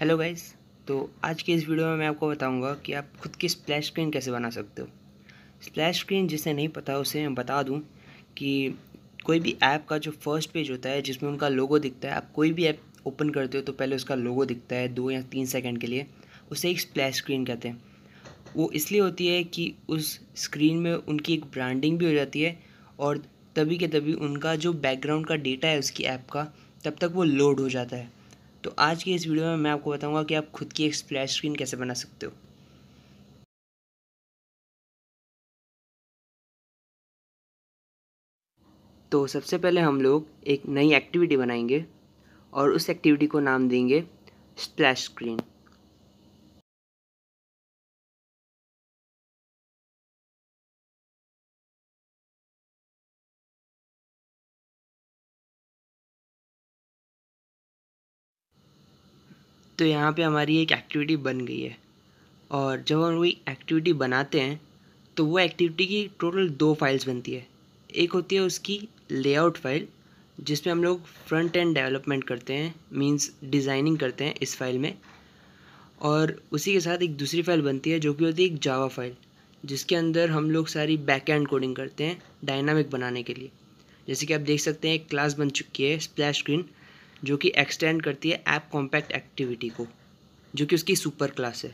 hello guys तो आज के इस वीडियो में मैं आपको बताऊंगा कि आप खुद की स्प्लैश स्क्रीन कैसे बना सकते हो स्प्लैश स्क्रीन जिसे नहीं पता उसे मैं बता दूं कि कोई भी ऐप का जो फर्स्ट पेज होता है जिसमें उनका लोगो दिखता है आप कोई भी ऐप ओपन करते हो तो पहले उसका लोगो दिखता है दो या तीन सेकेंड के लिए उसे एक स्प्लैश स्क्रीन कहते हैं वो इसलिए होती है कि उस स्क्रीन में उनकी एक ब्रांडिंग भी हो जाती है और तभी के तभी उनका जो बैकग्राउंड का डेटा है उसकी ऐप का तब तक वो लोड हो जाता है तो आज की इस वीडियो में मैं आपको बताऊंगा कि आप खुद की एक स्प्लैश स्क्रीन कैसे बना सकते हो तो सबसे पहले हम लोग एक नई एक्टिविटी बनाएंगे और उस एक्टिविटी को नाम देंगे स्प्लैश स्क्रीन तो यहाँ पे हमारी एक एक्टिविटी बन गई है और जब हम वही एक्टिविटी बनाते हैं तो वो एक्टिविटी की टोटल दो फाइल्स बनती है एक होती है उसकी लेआउट फाइल जिसमें हम लोग फ्रंट एंड डेवलपमेंट करते हैं मींस डिज़ाइनिंग करते हैं इस फाइल में और उसी के साथ एक दूसरी फाइल बनती है जो कि होती है एक जावा फाइल जिसके अंदर हम लोग सारी बैक एंड कोडिंग करते हैं डायनामिक बनाने के लिए जैसे कि आप देख सकते हैं एक क्लास बन चुकी है स्प्लैश स्क्रीन जो कि एक्सटेंड करती है ऐप कॉम्पैक्ट एक्टिविटी को जो कि उसकी सुपर क्लास है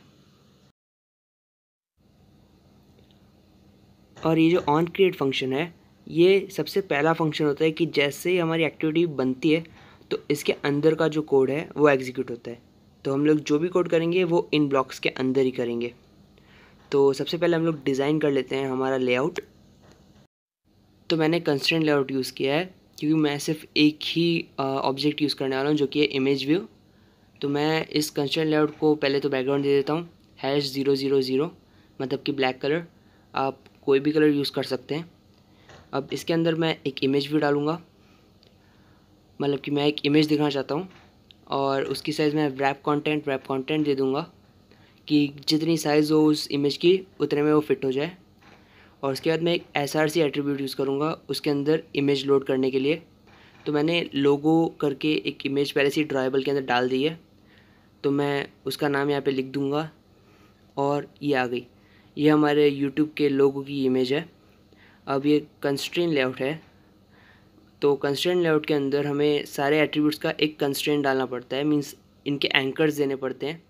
और ये जो ऑन क्रिएट फंक्शन है ये सबसे पहला फंक्शन होता है कि जैसे ही हमारी एक्टिविटी बनती है तो इसके अंदर का जो कोड है वो एग्जीक्यूट होता है तो हम लोग जो भी कोड करेंगे वो इन ब्लॉक्स के अंदर ही करेंगे तो सबसे पहले हम लोग डिज़ाइन कर लेते हैं हमारा लेआउट तो मैंने कंस्टेंट लेआउट यूज़ किया है क्योंकि मैं सिर्फ एक ही ऑब्जेक्ट यूज़ करने वाला हूँ जो कि है इमेज व्यू तो मैं इस कंस्टेंट लेआउट को पहले तो बैकग्राउंड दे देता हूँ हैश ज़ीरो ज़ीरो ज़ीरो मतलब कि ब्लैक कलर आप कोई भी कलर यूज़ कर सकते हैं अब इसके अंदर मैं एक इमेज व्यू डालूँगा मतलब कि मैं एक इमेज दिखाना चाहता हूँ और उसकी साइज़ मैं रैप कॉन्टेंट रैप कॉन्टेंट दे दूँगा कि जितनी साइज़ हो उस इमेज की उतने में वो फिट हो जाए और उसके बाद मैं एक S R C attribute use करूँगा उसके अंदर इमेज लोड करने के लिए तो मैंने लोगो करके एक इमेज पहले से ड्राइबल के अंदर डाल दी है तो मैं उसका नाम यहाँ पे लिख दूँगा और ये आ गई ये हमारे यूट्यूब के लोगों की इमेज है अब ये कंस्ट्रेन लेआउट है तो कंस्ट्रेन लेआउट के अंदर हमें सारे एट्रीब्यूट्स का एक कंस्ट्रेंट डालना पड़ता है मीन्स इनके एंकर्स देने पड़ते हैं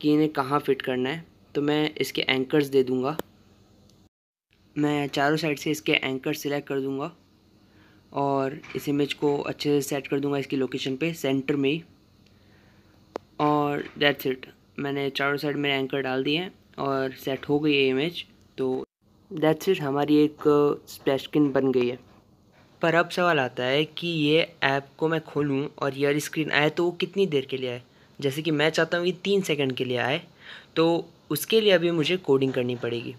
कि इन्हें कहाँ फिट करना है तो मैं इसके एंकर्स दे दूँगा मैं चारों साइड से इसके एंकर सिलेक्ट कर दूंगा और इस इमेज को अच्छे से सेट कर दूंगा इसकी लोकेशन पे सेंटर में ही और दैट्स इट मैंने चारों साइड में एंकर डाल दिए हैं और सेट हो गई है इमेज तो दैट्स इट हमारी एक स्प्लैश स्क्रीन बन गई है पर अब सवाल आता है कि ये ऐप को मैं खोलूँ और यार स्क्रीन आए तो वो कितनी देर के लिए आए जैसे कि मैं चाहता हूँ कि तीन सेकेंड के लिए आए तो उसके लिए अभी मुझे कोडिंग करनी पड़ेगी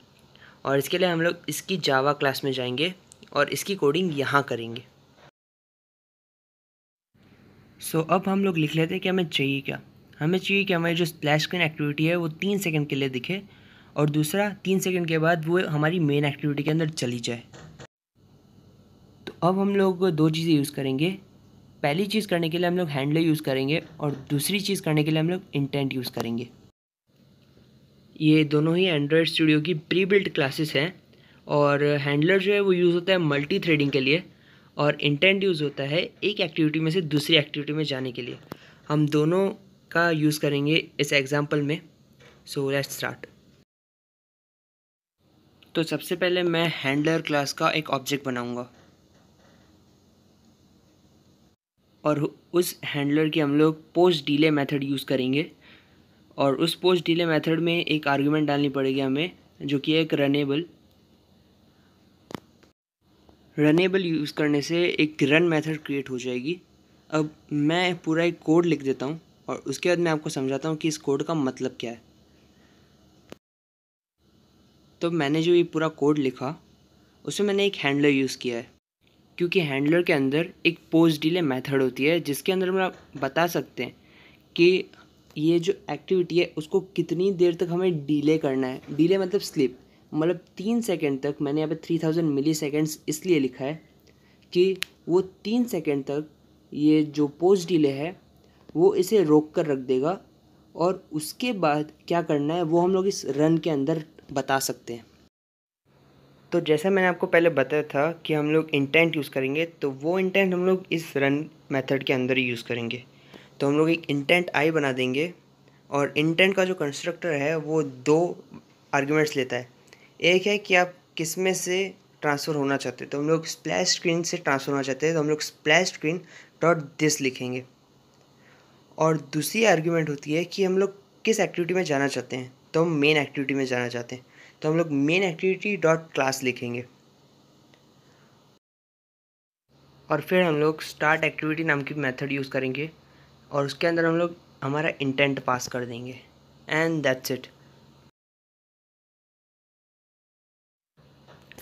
और इसके लिए हम लोग इसकी जावा क्लास में जाएंगे और इसकी कोडिंग यहाँ करेंगे सो so, अब हम लोग लिख लेते हैं कि हमें चाहिए क्या हमें चाहिए कि हमारी जो स्प्लैश स्क्रीन एक्टिविटी है वो तीन सेकंड के लिए दिखे और दूसरा तीन सेकंड के बाद वो हमारी मेन एक्टिविटी के अंदर चली जाए तो अब हम लोग दो चीज़ें यूज़ करेंगे पहली चीज़ करने के लिए हम लोग हैंडले यूज़ करेंगे और दूसरी चीज़ करने के लिए हम लोग इंटेंट यूज़ करेंगे ये दोनों ही एंड्रॉयड स्टूडियो की प्री बिल्ट क्लासेस हैं और हैंडलर जो है वो यूज़ होता है मल्टी थ्रेडिंग के लिए और इंटेंट यूज़ होता है एक एक्टिविटी में से दूसरी एक्टिविटी में जाने के लिए हम दोनों का यूज़ करेंगे इस एग्ज़ाम्पल में सो लेट्स स्टार्ट तो सबसे पहले मैं हैंडलर क्लास का एक ऑब्जेक्ट बनाऊंगा और उस हैंडलर की हम लोग पोस्ट डीले मेथड यूज़ करेंगे और उस पोस्ट डिले मेथड में एक आर्गुमेंट डालनी पड़ेगी हमें जो कि एक रनेबल रनेबल यूज़ करने से एक रन मेथड क्रिएट हो जाएगी अब मैं पूरा एक कोड लिख देता हूँ और उसके बाद मैं आपको समझाता हूँ कि इस कोड का मतलब क्या है तो मैंने जो ये पूरा कोड लिखा उसमें मैंने एक हैंडलर यूज़ किया है क्योंकि हैंडलर के अंदर एक पोस्ट डिले मेथड होती है जिसके अंदर हम बता सकते हैं कि ये जो एक्टिविटी है उसको कितनी देर तक हमें डीले करना है डीले मतलब स्लिप मतलब तीन सेकेंड तक मैंने यहाँ पे थ्री थाउजेंड मिली सेकेंड्स इसलिए लिखा है कि वो तीन सेकेंड तक ये जो पोस्ट डीले है वो इसे रोक कर रख देगा और उसके बाद क्या करना है वो हम लोग इस रन के अंदर बता सकते हैं तो जैसा मैंने आपको पहले बताया था कि हम लोग इंटेंट यूज़ करेंगे तो वो इंटेंट हम लोग इस रन मेथड के अंदर ही यूज़ करेंगे तो हम लोग एक इंटेंट आई बना देंगे और इंटेंट का जो कंस्ट्रक्टर है वो दो आर्ग्यूमेंट्स लेता है एक है कि आप किस में से ट्रांसफ़र होना चाहते हैं तो हम लोग स्प्लैश स्क्रीन से ट्रांसफ़र होना चाहते हैं तो हम लोग स्प्लैश स्क्रीन डॉट दिस लिखेंगे और दूसरी आर्ग्यूमेंट होती है कि हम लोग किस एक्टिविटी में जाना चाहते हैं तो हम मेन एक्टिविटी में जाना चाहते हैं तो हम लोग मेन एक्टिविटी डॉट क्लास लिखेंगे और फिर हम लोग स्टार्ट एक्टिविटी नाम की मेथड यूज़ करेंगे और उसके अंदर हम लोग हमारा इंटेंट पास कर देंगे एंड दैट्स इट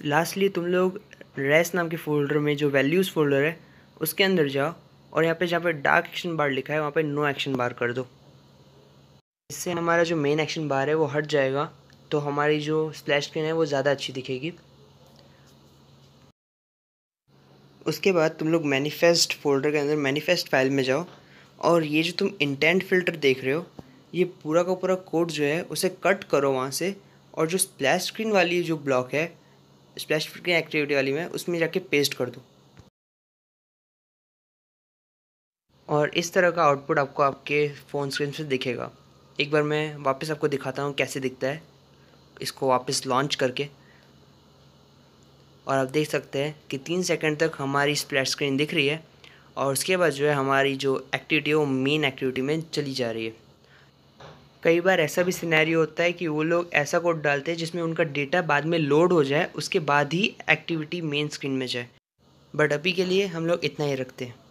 लास्टली तुम लोग रेस नाम के फोल्डर में जो वैल्यूज़ फोल्डर है उसके अंदर जाओ और यहाँ पे जहाँ पे डार्क एक्शन बार लिखा है वहाँ पे नो एक्शन बार कर दो इससे हमारा जो मेन एक्शन बार है वो हट जाएगा तो हमारी जो स्लैश स्क्रीन है वो ज़्यादा अच्छी दिखेगी उसके बाद तुम लोग मैनिफेस्ट फोल्डर के अंदर मैनिफेस्ट फाइल में जाओ और ये जो तुम इंटेंट फिल्टर देख रहे हो ये पूरा का पूरा कोड जो है उसे कट करो वहाँ से और जो स्प्लैश स्क्रीन वाली जो ब्लॉक है स्प्लैश स्क्रीन एक्टिविटी वाली में उसमें जाके पेस्ट कर दो और इस तरह का आउटपुट आपको आपके फ़ोन स्क्रीन से दिखेगा एक बार मैं वापस आपको दिखाता हूँ कैसे दिखता है इसको वापस लॉन्च करके और आप देख सकते हैं कि तीन सेकंड तक हमारी स्प्लैश स्क्रीन दिख रही है और उसके बाद जो है हमारी जो एक्टिविटी है वो मेन एक्टिविटी में चली जा रही है कई बार ऐसा भी सिनेरियो होता है कि वो लोग ऐसा कोड डालते हैं जिसमें उनका डेटा बाद में लोड हो जाए उसके बाद ही एक्टिविटी मेन स्क्रीन में जाए बट अभी के लिए हम लोग इतना ही रखते हैं